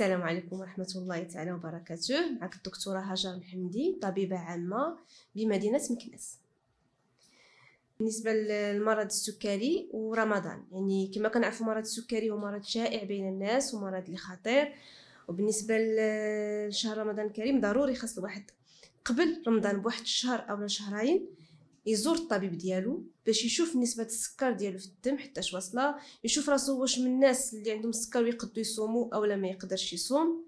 السلام عليكم ورحمة الله تعالى وبركاته معك الدكتورة هاجر محمدي طبيبة عامة بمدينة مكناس بالنسبة للمرض السكري ورمضان يعني كما كنعرفوا مرض السكري هو مرض شائع بين الناس ومرض اللي خطير وبالنسبة لشهر رمضان الكريم ضروري خاص الواحد قبل رمضان بواحد الشهر أو شهرين يزور الطبيب ديالو باش يشوف نسبه السكر ديالو في الدم حتى اش واصله يشوف راسو واش من الناس اللي عندهم السكر ويقدروا يصوموا لا ما يقدرش يصوم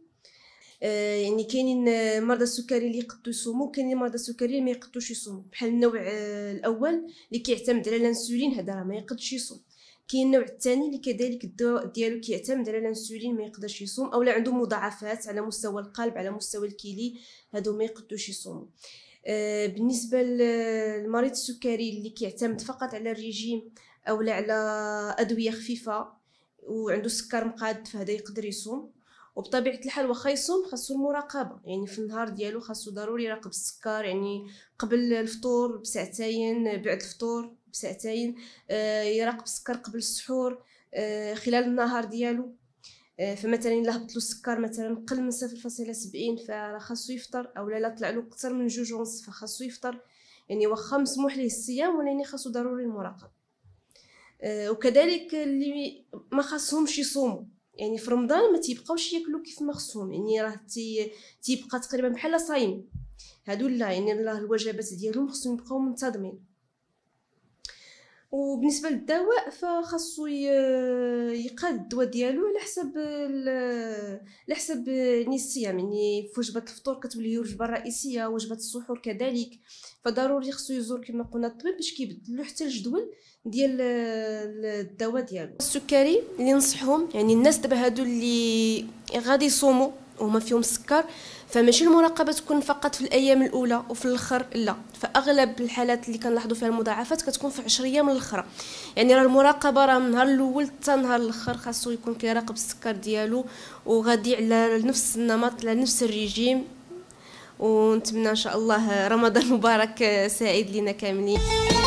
آه، يعني كاينين آه، مرضى السكري اللي يقدروا يصوموا كاينين مرضى السكري اللي ما يقدروش يصوموا بحال النوع آه، الاول اللي كيعتمد على الانسولين هذا راه ما يقدرش يصوم كاين النوع الثاني اللي كذلك الدواء ديالو كيعتمد على الانسولين ما يقدرش يصوم اولا عنده مضاعفات على مستوى القلب على مستوى الكلي هادو ما يقدروش يصوموا آه، بالنسبه للمريض السكري اللي كيعتمد فقط على الريجيم اولا على ادويه خفيفه وعنده سكر مقاد فهذا يقدر يصوم وبطبيعه الحال واخا يصوم خاصو المراقبه يعني في النهار ديالو خاصو ضروري يراقب السكر يعني قبل الفطور بساعتين بعد الفطور بساعتين آه، يراقب السكر قبل السحور آه، خلال النهار ديالو آه، فمثلا الا هبط السكر مثلا قل من 0.70 فراه خاصو يفطر او لا طلع له اكثر من جوج ونص فخاصو يفطر يعني واخا مسموح ليه الصيام ولكن يعني خاصو ضروري المراقب وكذلك اللي ما خاصهمش يصوموا يعني في رمضان ما تيبقاوش ياكلوا كيف ما خصهم يعني راه تيبقى تقريبا بحال صايم هادو لا يعني راه الوجبات ديالهم خصهم يبقاو منتظمين وبالنسبه للدواء فخاصو يقاد الدواء ديالو على حسب على حسب يعني الصيام يعني في وجبه الفطور كتولي وجبه رئيسيه وجبه السحور كذلك فضروري خصو يزور كما قلنا الطبيب باش كيبدلو حتى الجدول ديال الدواء ديالو السكري اللي نصحهم يعني الناس دابا هادو اللي غادي يصوموا وما فيهم السكر فماشي المراقبه تكون فقط في الايام الاولى وفي الاخر لا فاغلب الحالات اللي كنلاحظوا فيها المضاعفات كتكون في 10 ايام الاخرى يعني راه المراقبه راه من نهار الاول حتى نهار الاخر خاصو يكون كيراقب السكر ديالو وغادي على نفس النمط على نفس الريجيم ونتمنى ان شاء الله رمضان مبارك سعيد لنا كاملين